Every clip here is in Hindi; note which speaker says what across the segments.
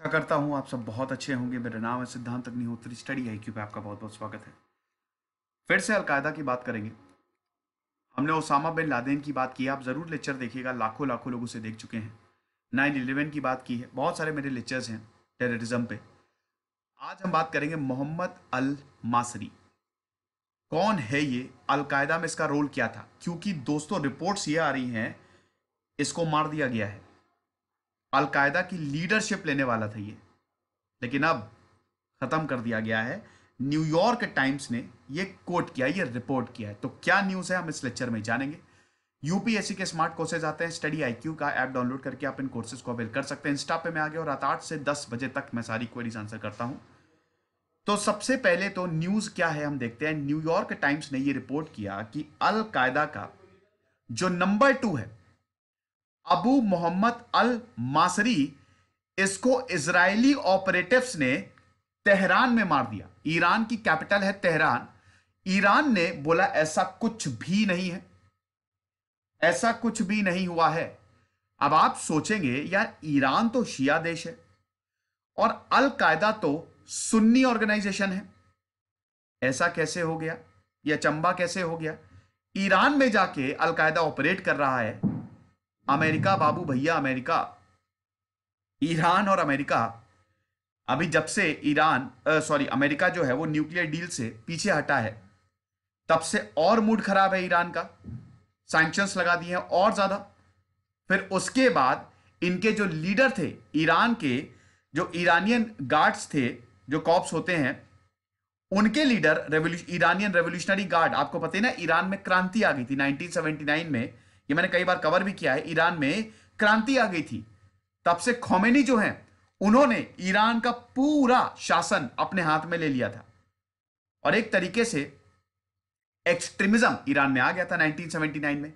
Speaker 1: आशा करता हूँ आप सब बहुत अच्छे होंगे मेरा नाम है सिद्धांत अग्निहोत्री स्टडी आई क्यू पे आपका बहुत बहुत स्वागत है फिर से अलकायदा की बात करेंगे हमने ओसामा बिन लादेन की बात की आप ज़रूर लेक्चर देखिएगा लाखों लाखों लोग उसे देख चुके हैं नाइन इलेवन की बात की है बहुत सारे मेरे लेक्चर्स हैं टेररिज्म पे आज हम बात करेंगे मोहम्मद अल मासरी कौन है ये अलकायदा में इसका रोल क्या था क्योंकि दोस्तों रिपोर्ट्स ये आ रही हैं इसको मार दिया गया है अलकायदा की लीडरशिप लेने वाला था ये लेकिन अब ख़त्म कर दिया गया है न्यूयॉर्क टाइम्स ने ये कोट किया ये रिपोर्ट किया है तो क्या न्यूज़ है हम इस लेक्चर में जानेंगे यूपीएससी के स्मार्ट कोर्सेज आते हैं स्टडी आईक्यू का ऐप डाउनलोड करके आप इन कोर्सेज को अवेल कर सकते हैं इंस्टा पे मैं आ गया और रात आठ से दस बजे तक मैं सारी क्वेरीज आंसर करता हूँ तो सबसे पहले तो न्यूज़ क्या है हम देखते हैं न्यूयॉर्क टाइम्स ने यह रिपोर्ट किया कि अलकायदा का जो नंबर टू है अबू मोहम्मद अल मासरी इसको इजरायली ऑपरेटिव्स ने तेहरान में मार दिया ईरान की कैपिटल है तेहरान ईरान ने बोला ऐसा कुछ भी नहीं है ऐसा कुछ भी नहीं हुआ है अब आप सोचेंगे यार ईरान तो शिया देश है और अलकायदा तो सुन्नी ऑर्गेनाइजेशन है ऐसा कैसे हो गया या चंबा कैसे हो गया ईरान में जाके अलकायदा ऑपरेट कर रहा है अमेरिका बाबू भैया अमेरिका ईरान और अमेरिका अभी जब से ईरान सॉरी अमेरिका जो है वो न्यूक्लियर डील से पीछे हटा है तब से और मूड खराब है ईरान का सैंक्शंस लगा दिए हैं और ज़्यादा फिर उसके बाद इनके जो लीडर थे ईरान के जो ईरानियन गार्ड्स थे जो कॉप्स होते हैं उनके leader revolution Iranian revolutionary guard आपको पता है ना ईरान में क्रांति आ गई थी 1979 में ये मैंने कई बार कवर भी किया है ईरान में क्रांति आ गई थी तब से खोमेनी जो है उन्होंने ईरान का पूरा शासन अपने हाथ में ले लिया था और एक तरीके से एक्सट्रीमिज्म ईरान में आ गया था 1979 में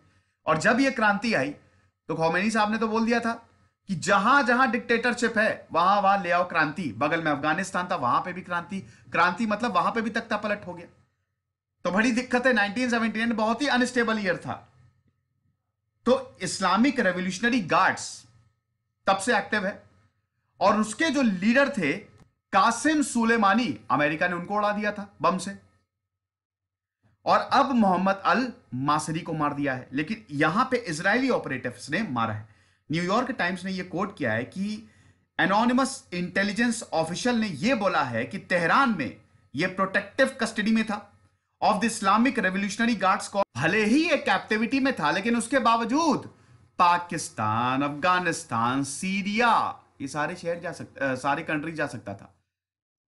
Speaker 1: और जब यह क्रांति आई तो खोमेनी साहब ने तो बोल दिया था कि जहां जहां डिक्टेटरशिप है वहां वहां ले आओ क्रांति बगल में अफगानिस्तान था वहां पे भी क्रांति क्रांति मतलब वहां पे भी तख्ता पलट हो गया तो बड़ी दिक्कत है 1979 बहुत ही अनस्टेबल ईयर था तो इस्लामिक रेवोल्यूशनरी गार्ड्स तब से एक्टिव है और उसके जो लीडर थे कासिम सुलेमानी अमेरिका ने उनको उड़ा दिया था बम से और अब मोहम्मद अल मासरी को मार दिया है लेकिन यहां पे इसराइली ऑपरेटिव ने मारा है न्यूयॉर्क टाइम्स ने यह कोट किया है कि एनोनिमस इंटेलिजेंस ऑफिशियल ने यह बोला है कि तेहरान में यह प्रोटेक्टिव कस्टडी में था of the Islamic revolutionary guards भले ही ये कैप्टिविटी में था लेकिन उसके बावजूद पाकिस्तान अफगानिस्तान सीरिया ये सारे शहर जा सकते सारे कंट्री जा सकता था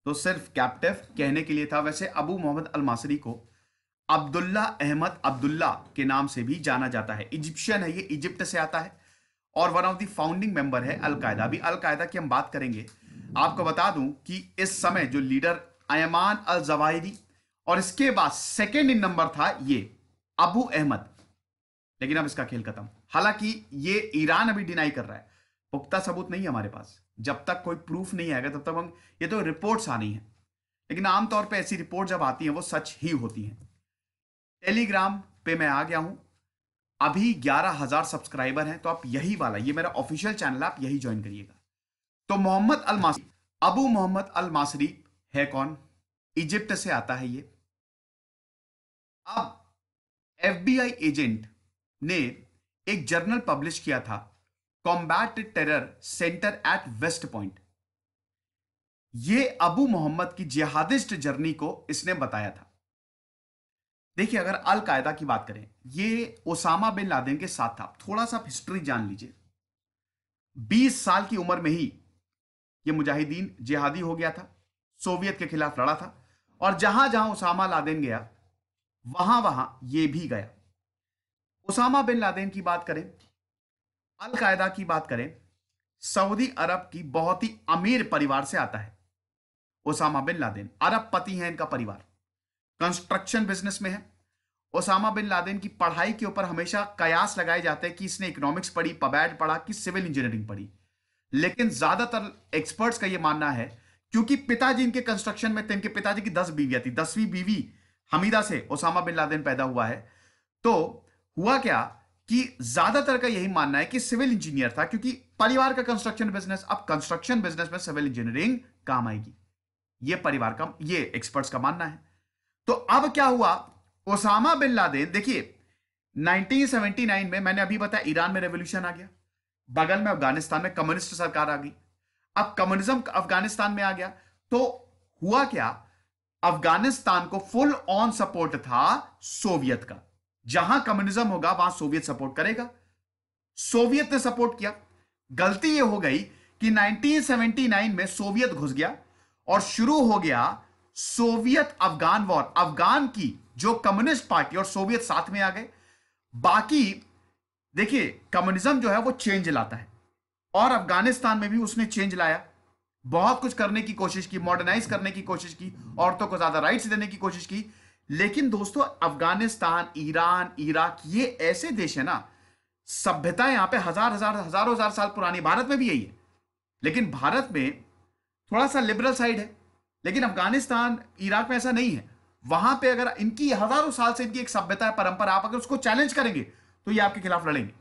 Speaker 1: तो सिर्फ कैप्टिव कहने के लिए था वैसे अबू मोहम्मद अलमासरी को अब्दुल्ला अहमद अब्दुल्ला के नाम से भी जाना जाता है इजिप्शियन है ये इजिप्ट से आता है और one of the founding member है अलकायदा भी अलकायदा की हम बात करेंगे आपको बता दूं कि इस समय जो लीडर अयमान अल जवाहिरी और इसके बाद सेकेंड इन नंबर था ये अबू अहमद लेकिन अब इसका खेल खत्म हालांकि ये ईरान अभी डिनाई कर रहा है पुख्ता सबूत नहीं है हमारे पास जब तक कोई प्रूफ नहीं आएगा तब तक हम ये तो रिपोर्ट्स रही है लेकिन आमतौर पर ऐसी रिपोर्ट जब आती है वो सच ही होती है टेलीग्राम पे मैं आ गया हूं अभी ग्यारह हजार सब्सक्राइबर हैं तो आप यही वाला ये मेरा ऑफिशियल चैनल आप यही ज्वाइन करिएगा तो मोहम्मद अल मासरी अबू मोहम्मद अल मासरी है कौन इजिप्ट से आता है ये अब एफबीआई एजेंट ने एक जर्नल पब्लिश किया था combat terror centre at West Point ये अबू मोहम्मद की जिहादिस्ट जर्नी को इसने बताया था देखिए अगर अलकायदा की बात करें ये ओसामा बिन लादेन के साथ था थोड़ा सा हिस्ट्री जान लीजिए 20 साल की उम्र में ही ये मुजाहिदीन जिहादी हो गया था सोवियत के खिलाफ लड़ा था और जहां जहां ओसामा लादेन गया वहां वहां ये भी गया उसामा बिन लादेन की बात करें अलकायदा की बात करें सऊदी अरब की बहुत ही अमीर परिवार से आता है ओसामा बिन लादेन अरब पति हैं इनका परिवार कंस्ट्रक्शन बिजनेस में है ओसामा बिन लादेन की पढ़ाई के ऊपर हमेशा कयास लगाए जाते हैं कि इसने इकोनॉमिक्स पढ़ी पबैड पढ़ा कि सिविल इंजीनियरिंग पढ़ी लेकिन ज्यादातर एक्सपर्ट्स का यह मानना है क्योंकि पिताजी इनके कंस्ट्रक्शन में थे इनके पिताजी की दस बीवियां थी दसवीं बीवी हमीदा से ओसामा बिन लादेन पैदा हुआ है तो हुआ क्या कि ज्यादातर का यही मानना है कि सिविल इंजीनियर था क्योंकि परिवार का कंस्ट्रक्शन बिजनेस अब कंस्ट्रक्शन बिजनेस में सिविल इंजीनियरिंग काम आएगी ये परिवार का ये एक्सपर्ट्स का मानना है तो अब क्या हुआ ओसामा बिन लादेन देखिए 1979 में मैंने अभी बताया ईरान में रेवोल्यूशन आ गया बगल में अफगानिस्तान में कम्युनिस्ट सरकार आ गई अब कम्युनिज्म अफगानिस्तान में आ गया तो हुआ क्या अफगानिस्तान को फुल ऑन सपोर्ट था सोवियत का जहां कम्युनिज्म होगा वहां सोवियत सपोर्ट करेगा सोवियत ने सपोर्ट किया गलती यह हो गई कि 1979 में सोवियत घुस गया और शुरू हो गया सोवियत अफगान वॉर अफगान की जो कम्युनिस्ट पार्टी और सोवियत साथ में आ गए बाकी देखिए कम्युनिज्म जो है वो चेंज लाता है और अफगानिस्तान में भी उसने चेंज लाया बहुत कुछ करने की कोशिश की मॉडर्नाइज करने की कोशिश की औरतों को ज्यादा राइट्स देने की कोशिश की लेकिन दोस्तों अफगानिस्तान ईरान इराक ये ऐसे देश है ना सभ्यता यहां पे हजार हजार हजारों हजार साल पुरानी भारत में भी यही है लेकिन भारत में थोड़ा सा लिबरल साइड है लेकिन अफगानिस्तान इराक में ऐसा नहीं है वहां पे अगर इनकी हजारों साल से इनकी एक सभ्यता है परंपरा आप अगर उसको चैलेंज करेंगे तो ये आपके खिलाफ लड़ेंगे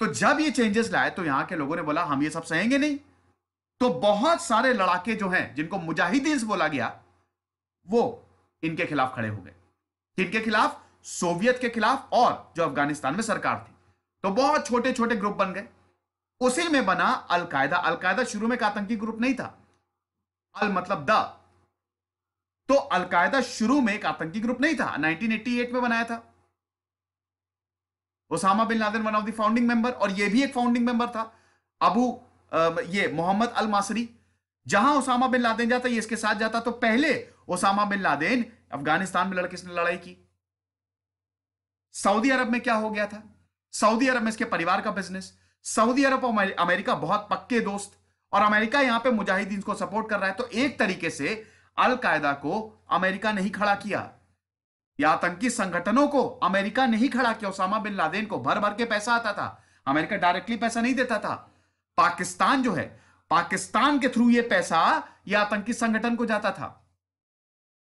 Speaker 1: तो जब ये चेंजेस लाए तो यहां के लोगों ने बोला हम ये सब सहेंगे नहीं तो बहुत सारे लड़ाके जो हैं जिनको मुजाहिदीन बोला गया वो इनके खिलाफ खड़े हो गए किनके खिलाफ सोवियत के खिलाफ और जो अफगानिस्तान में सरकार थी तो बहुत छोटे छोटे ग्रुप बन गए उसी में बना अलकायदा अलकायदा शुरू में एक आतंकी ग्रुप नहीं था अल मतलब द तो अलकायदा शुरू में एक आतंकी ग्रुप नहीं था 1988 में बनाया था Osama bin Laden one of the founding member और यह भी एक फाउंडिंग मेंबर था अबू ये मोहम्मद अल मासरी जहां ओसामा बिन लादेन जाता ये इसके साथ जाता तो पहले ओसामा बिन लादेन अफगानिस्तान में लड़के इसने लड़ाई की सऊदी अरब में क्या हो गया था सऊदी अरब में इसके परिवार का बिजनेस सऊदी अरब और अमेरिका बहुत पक्के दोस्त और अमेरिका यहां पे मुजाहिदीन को सपोर्ट कर रहा है तो एक तरीके से अलकायदा को अमेरिका नहीं खड़ा किया या आतंकी संगठनों को अमेरिका नहीं खड़ा किया ओसामा बिन लादेन को भर भर के पैसा आता था अमेरिका डायरेक्टली पैसा नहीं देता था पाकिस्तान जो है पाकिस्तान के थ्रू ये पैसा ये आतंकी संगठन को जाता था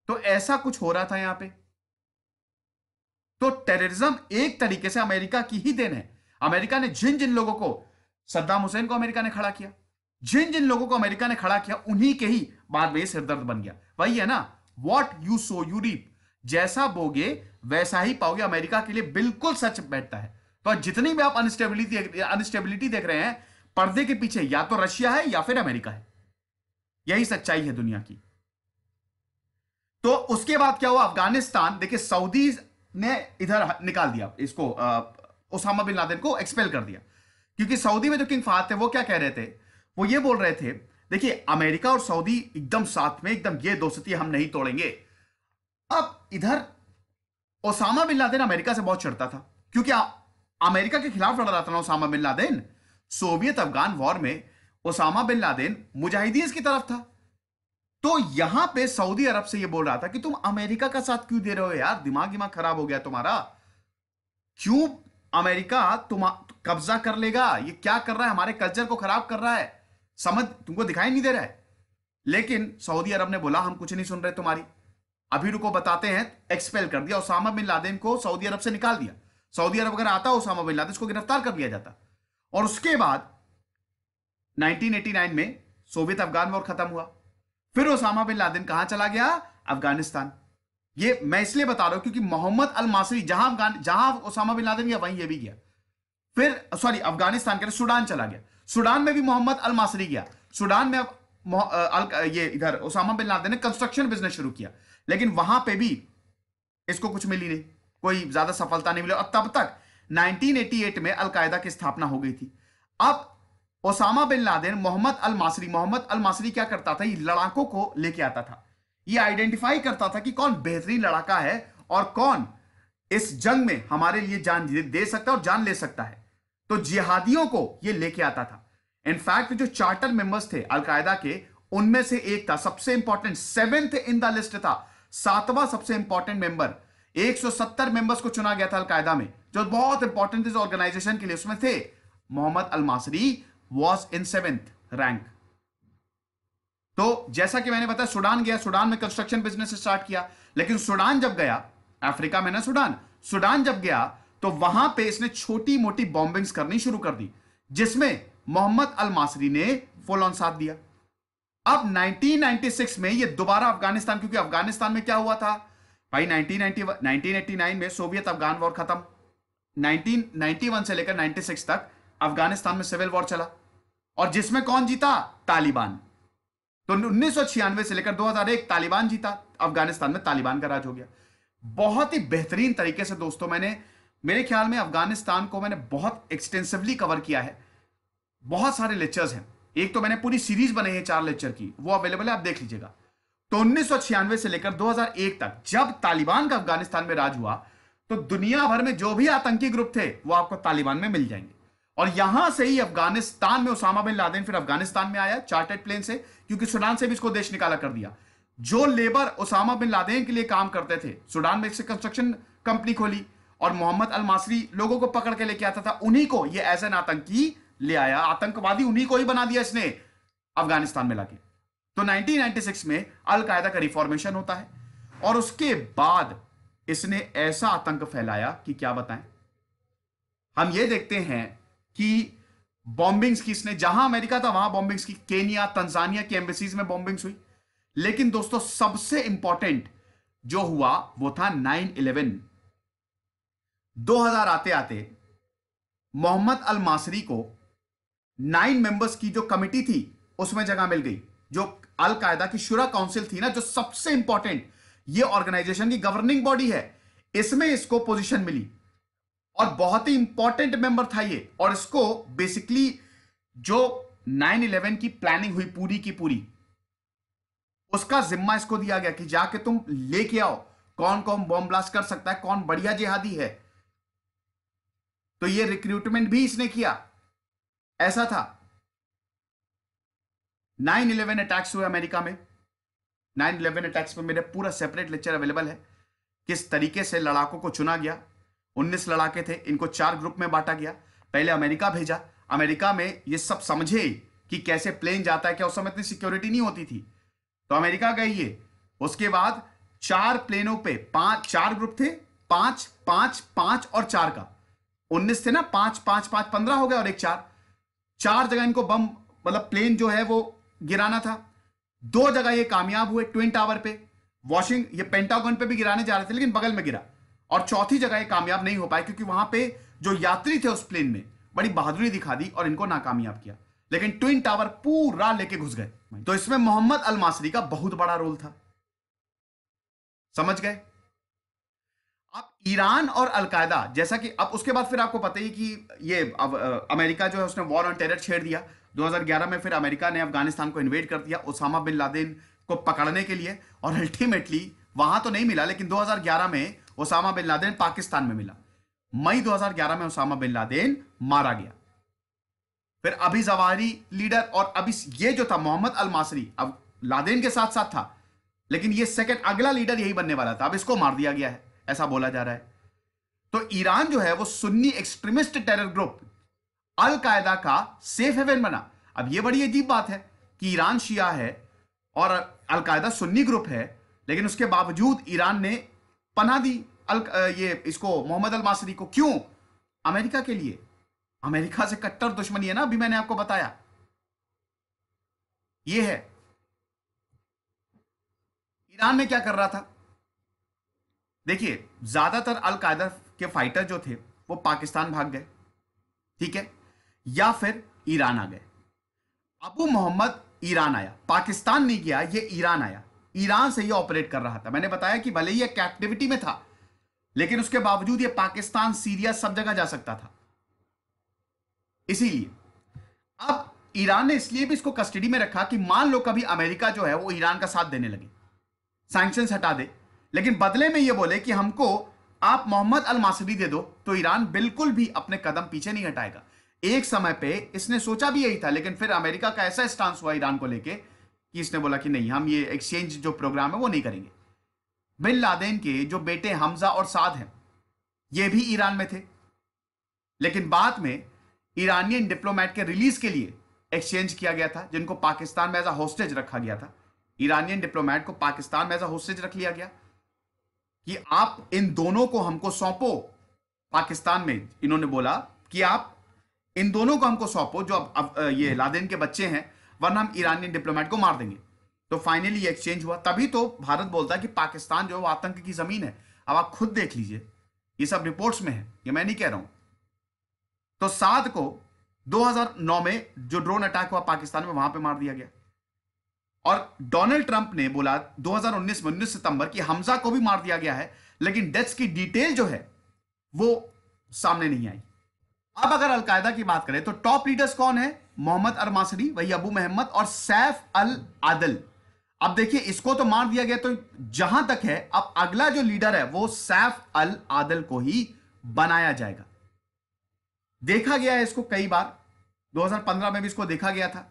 Speaker 1: तो ऐसा कुछ हो रहा था यहां पे तो टेररिज्म एक तरीके से अमेरिका की ही देन है अमेरिका ने जिन जिन लोगों को सद्दाम हुसैन को अमेरिका ने खड़ा किया जिन जिन लोगों को अमेरिका ने खड़ा किया उन्हीं के ही बाद में सिरदर्द बन गया वही है ना what you sow you reap जैसा बोगे वैसा ही पाओगे अमेरिका के लिए बिल्कुल सच बैठता है तो जितनी भी आप अनस्टेबिलिटी अनस्टेबिलिटी देख रहे हैं पर्दे के पीछे या तो रशिया है या फिर अमेरिका है यही सच्चाई है दुनिया की तो उसके बाद क्या हुआ अफगानिस्तान देखिए सऊदी ने इधर निकाल दिया इसको ओसामा बिन लादेन को एक्सपेल कर दिया क्योंकि सऊदी में जो किंग फहद थे वो क्या कह रहे थे वो ये बोल रहे थे देखिए अमेरिका और सऊदी एकदम साथ में एकदम ये दोस्ती हम नहीं तोड़ेंगे अब इधर ओसामा बिन लादेन अमेरिका से बहुत चढ़ता था क्योंकि अमेरिका के खिलाफ लड़ रहा था ना Osama bin Laden Soviet Afghan war में ओसामा बिन लादेन मुजाहिदीन की तरफ था तो यहां पे सऊदी अरब से ये बोल रहा था कि तुम अमेरिका का साथ क्यों दे रहे हो यार दिमाग दिमाग खराब हो गया तुम्हारा क्यों अमेरिका तुम कब्जा कर लेगा ये क्या कर रहा है हमारे कल्चर को खराब कर रहा है समझ तुमको दिखाई नहीं दे रहा है लेकिन सऊदी अरब ने बोला हम कुछ नहीं सुन रहे तुम्हारी अभी रुको बताते हैं एक्सपेल कर दिया ओसामा बिन लादेन को सऊदी अरब से निकाल दिया सऊदी अरब अगर आता ओसामा बिन लादेन को गिरफ्तार कर लिया जाता और उसके बाद 1989 में सोवियत अफगान वॉर खत्म हुआ फिर ओसामा बिन लादेन कहां चला गया अफगानिस्तान ये मैं इसलिए बता रहा हूं क्योंकि मोहम्मद अल मासरी जहां अफगान जहां ओसामा बिन लादेन गया वहीं ये भी गया फिर सॉरी अफगानिस्तान के सुडान चला गया सुडान में भी मोहम्मद अल मासरी गया सुडान में अल, ये इधर ओसामा बिन लादेन ने कंस्ट्रक्शन बिजनेस शुरू किया लेकिन वहां पे भी इसको कुछ मिली नहीं कोई ज्यादा सफलता नहीं मिली और तब तक 1988 में अलकायदा की स्थापना हो गई थी अब Osama bin Laden Mohammed al Masri Mohammed al Masri क्या करता था ये लड़ाकों को लेके आता था ये आइडेंटिफाई करता था कि कौन बेहतरीन लड़ाका है और कौन इस जंग में हमारे लिए जान दे सकता है और जान ले सकता है तो जिहादियों को ये लेके आता था इनफैक्ट जो चार्टर मेंबर्स थे अलकायदा के उनमें से एक था सबसे important seventh in the list था सातवां सबसे इंपॉर्टेंट मेंबर 170 मेंबर्स को चुना गया था अलकायदा में जो बहुत इंपॉर्टेंट इस ऑर्गेनाइजेशन के लिए उसमें थे Mohammed al Masri was in seventh rank तो जैसा कि मैंने बताया सुडान गया सुडान में कंस्ट्रक्शन बिजनेस स्टार्ट किया लेकिन सुडान जब गया अफ्रीका में ना सुडान सुडान जब गया तो वहां पे इसने छोटी मोटी बॉम्बिंग्स करनी शुरू कर दी जिसमें मोहम्मद अल मासरी ने फुल ऑन साथ दिया अब 1996 में ये दोबारा अफगानिस्तान क्योंकि अफगानिस्तान में क्या हुआ था भाई 1990 1989 में सोवियत अफगान वॉर खत्म 1991 से लेकर 96 तक अफगानिस्तान में सिविल वॉर चला और जिसमें कौन जीता तालिबान तो उन्नीस से लेकर 2001 तालिबान जीता अफगानिस्तान में तालिबान का राज हो गया बहुत ही बेहतरीन तरीके से दोस्तों मैंने मेरे ख्याल में अफगानिस्तान को मैंने बहुत एक्सटेंसिवली कवर किया है बहुत सारे लेक्चर्स हैं एक तो मैंने पूरी सीरीज बनाई है चार लेक्चर की वो अवेलेबल है आप देख लीजिएगा तो उन्नीस से लेकर 2001 तक जब तालिबान का अफगानिस्तान में राज हुआ तो दुनिया भर में जो भी आतंकी ग्रुप थे वो आपको तालिबान में मिल जाएंगे और यहां से ही अफगानिस्तान में उसामा बिन लादेन फिर अफगानिस्तान में आया चार्टेड प्लेन से क्योंकि सुडान से भी इसको देश निकाला कर दिया जो लेबर उसामा बिन लादेन के लिए काम करते थे सुडान में कंस्ट्रक्शन कंपनी खोली और मोहम्मद अल मासरी लोगों को पकड़ के लेके आता था उन्हीं को ये एज एन आतंकी ले आया आतंकवादी उन्हीं को ही बना दिया इसने अफगानिस्तान में लाके तो 1996 में अलकायदा का रिफॉर्मेशन होता है और उसके बाद इसने ऐसा आतंक फैलाया कि क्या बताएं हम ये देखते हैं कि बॉम्बिंग्स की इसने जहां अमेरिका था वहां बॉम्बिंग्स की केनिया तंजानिया की एम्बेसीज में बॉम्बिंग्स हुई लेकिन दोस्तों सबसे इंपॉर्टेंट जो हुआ वो था नाइन इलेवन दो हजार आते आते मोहम्मद अल मासरी को नाइन मेंबर्स की जो कमिटी थी उसमें जगह मिल गई जो अलकायदा की शुरा काउंसिल थी ना जो सबसे इंपॉर्टेंट ये ऑर्गेनाइजेशन की गवर्निंग बॉडी है इसमें इसको पोजीशन मिली और बहुत ही इंपॉर्टेंट मेंबर था ये और इसको बेसिकली जो 9/11 की प्लानिंग हुई पूरी की पूरी उसका जिम्मा इसको दिया गया कि जाके तुम लेके आओ कौन कौन बॉम्ब ब्लास्ट कर सकता है कौन बढ़िया जिहादी है तो ये रिक्रूटमेंट भी इसने किया ऐसा था 9/11 अटैक्स हुए अमेरिका में नाइन इलेवन अटैक्स में मेरा पूरा सेपरेट लेक्चर अवेलेबल है किस तरीके से लड़ाकों को चुना गया उन्नीस लड़ाके थे इनको चार ग्रुप में बांटा गया पहले अमेरिका भेजा अमेरिका में ये सब समझे कि कैसे प्लेन जाता है क्या उस समय इतनी सिक्योरिटी नहीं होती थी तो अमेरिका गए ये उसके बाद चार प्लेनों पे पांच चार ग्रुप थे पांच पांच पांच और चार का उन्नीस थे ना पांच पांच पांच पंद्रह हो गया और एक चार चार जगह इनको बम मतलब प्लेन जो है वो गिराना था दो जगह ये कामयाब हुए ट्विन टावर पे वॉशिंग ये पेंटागन पे भी गिराने जा रहे थे लेकिन बगल में गिरा और चौथी जगह ये कामयाब नहीं हो पाए क्योंकि वहां पे जो यात्री थे उस प्लेन में बड़ी बहादुरी दिखा दी और इनको नाकामयाब किया लेकिन ट्विन टावर पूरा लेके घुस गए तो इसमें मोहम्मद अल मासरी का बहुत बड़ा रोल था समझ गए अब ईरान और अलकायदा जैसा कि अब उसके बाद फिर आपको पता ही कि ये अब अमेरिका जो है उसने वॉर ऑन टेरर छेड़ दिया 2011 में फिर अमेरिका ने अफगानिस्तान को इन्वेट कर दिया ओसामा बिन लादेन को पकड़ने के लिए और अल्टीमेटली वहां तो नहीं मिला लेकिन 2011 में ओसामा बिन लादेन पाकिस्तान में मिला मई 2011 में ओसामा बिन लादेन मारा गया फिर अभी जवाहरी लीडर और अभी ये जो था मोहम्मद अल मासरी अब लादेन के साथ साथ था लेकिन ये सेकंड अगला लीडर यही बनने वाला था अब इसको मार दिया गया है ऐसा बोला जा रहा है तो ईरान जो है वो Sunni extremist terror group Al Qaeda का सेफ हेवन बना अब यह बड़ी अजीब बात है कि ईरान शिया है और अलकायदा सुन्नी ग्रुप है लेकिन उसके बावजूद ईरान ने पना दी अल ये इसको मोहम्मद अल मासरी को क्यों अमेरिका के लिए अमेरिका से कट्टर दुश्मनी है ना अभी मैंने आपको बताया ये है ईरान में क्या कर रहा था देखिए ज्यादातर अलकायदा के फाइटर जो थे वो पाकिस्तान भाग गए ठीक है या फिर ईरान आ गए अबू मोहम्मद ईरान आया पाकिस्तान नहीं गया ये ईरान आया ईरान से ये ऑपरेट कर रहा था मैंने बताया कि भले ही ये कैप्टिविटी में था लेकिन उसके बावजूद ये पाकिस्तान सीरिया सब जगह जा सकता था इसीलिए अब ईरान ने इसलिए भी इसको कस्टडी में रखा कि मान लो कभी अमेरिका जो है वो ईरान का साथ देने लगे सैंक्शन हटा दे लेकिन बदले में ये बोले कि हमको आप मोहम्मद अल मासरी दे दो तो ईरान बिल्कुल भी अपने कदम पीछे नहीं हटाएगा एक समय पे इसने सोचा भी यही था लेकिन फिर अमेरिका का ऐसा स्टांस हुआ ईरान को लेके कि इसने बोला कि नहीं हम ये एक्सचेंज जो प्रोग्राम है वो नहीं करेंगे बिन लादेन के जो बेटे हमजा और साद हैं ये भी ईरान में थे लेकिन बाद में ईरानियन डिप्लोमेट के रिलीज के लिए एक्सचेंज किया गया था जिनको पाकिस्तान में एज अ होस्टेज रखा गया था ईरानियन डिप्लोमेट को पाकिस्तान में एज अ होस्टेज रख लिया गया कि आप इन दोनों को हमको सौंपो पाकिस्तान में इन्होंने बोला कि आप इन दोनों को हमको सौंपो जो अब, अब ये लादेन के बच्चे हैं वरना हम ईरानी डिप्लोमेट को मार देंगे तो फाइनली एक्सचेंज हुआ तभी तो भारत बोलता है कि पाकिस्तान जो है आतंक की जमीन है अब आप खुद देख लीजिए ये सब रिपोर्ट्स में है ये मैं नहीं कह रहा हूं तो सात को 2009 में जो ड्रोन अटैक हुआ पाकिस्तान में वहां पे मार दिया गया और डोनाल्ड ट्रंप ने बोला 2019 में उन्नीस सितंबर की हमजा को भी मार दिया गया है लेकिन डेथ्स की डिटेल जो है वो सामने नहीं आई अब अगर अलकायदा की बात करें तो टॉप लीडर्स कौन है मोहम्मद अरमासरी वही अबू मोहम्मद और सैफ अल आदल अब देखिए इसको तो मार दिया गया तो जहां तक है अब अगला जो लीडर है वो सैफ अल आदल को ही बनाया जाएगा देखा गया है इसको कई बार 2015 में भी इसको देखा गया था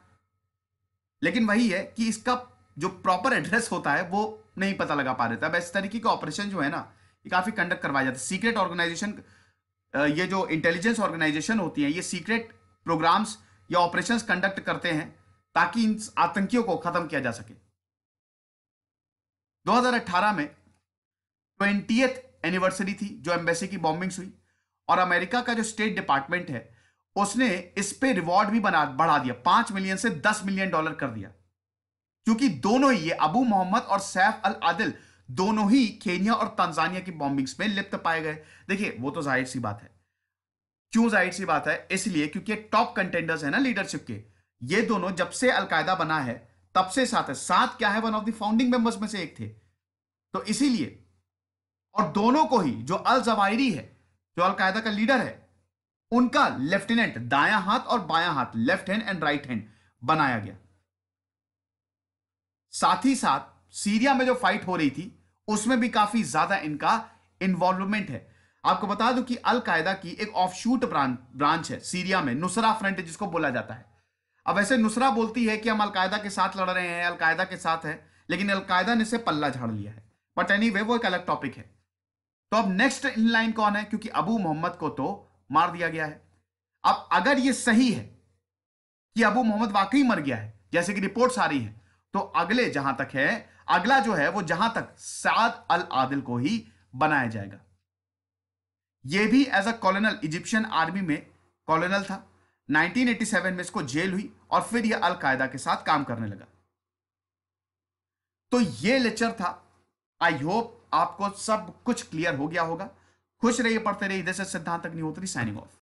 Speaker 1: लेकिन वही है कि इसका जो प्रॉपर एड्रेस होता है वो नहीं पता लगा पा रहे थे अब इस तरीके का ऑपरेशन जो है ना ये काफी कंडक्ट करवाया जाता है सीक्रेट ऑर्गेनाइजेशन ये जो इंटेलिजेंस ऑर्गेनाइजेशन होती हैं ये सीक्रेट प्रोग्राम्स या ऑपरेशन कंडक्ट करते हैं ताकि इन आतंकियों को खत्म किया जा सके 2018 में ट्वेंटी एनिवर्सरी थी जो एम्बेसी की बॉम्बिंग्स हुई और अमेरिका का जो स्टेट डिपार्टमेंट है उसने इस पे रिवॉर्ड भी बना बढ़ा दिया पांच मिलियन से दस मिलियन डॉलर कर दिया क्योंकि दोनों ही ये अबू मोहम्मद और सैफ अल आदिल दोनों ही केनिया और तंजानिया की बॉम्बिंग्स में लिप्त पाए गए देखिए वो तो जाहिर सी बात है क्यों जाहिर सी बात है इसलिए क्योंकि टॉप कंटेंडर्स है ना लीडरशिप के ये दोनों जब से अलकायदा बना है तब से साथ है साथ क्या है one of the founding members में से एक थे तो इसीलिए और दोनों को ही जो अल जवाहरी है जो अलकायदा का लीडर है उनका लेफ्टिनेंट दाया हाथ और बाया हाथ left hand and right hand बनाया गया साथ ही साथ सीरिया में जो फाइट हो रही थी उसमें भी काफी ज्यादा इनका इन्वॉल्वमेंट है आपको बता दूं कि अलकायदा की एक ऑफशूट ब्रांच है सीरिया में नुसरा फ्रंट जिसको बोला जाता है अब वैसे नुसरा बोलती है कि हम अलकायदा के साथ लड़ रहे हैं अलकायदा के साथ है लेकिन अलकायदा ने इसे पल्ला झाड़ लिया है बट एनी anyway, वो एक अलग टॉपिक है तो अब नेक्स्ट इन लाइन कौन है क्योंकि अबू मोहम्मद को तो मार दिया गया है अब अगर ये सही है कि अबू मोहम्मद वाकई मर गया है जैसे कि रिपोर्ट्स आ रही है तो अगले जहां तक है अगला जो है वो जहां तक साद अल आदिल को ही बनाया जाएगा ये भी as a colonel Egyptian army में कॉलोनल था 1987 में इसको जेल हुई और फिर यह अलकायदा के साथ काम करने लगा तो ये लेक्चर था आई होप आपको सब कुछ क्लियर हो गया होगा खुश रहिए पढ़ते रहिए इधर से सिद्धांत तक नहीं होती साइनिंग ऑफ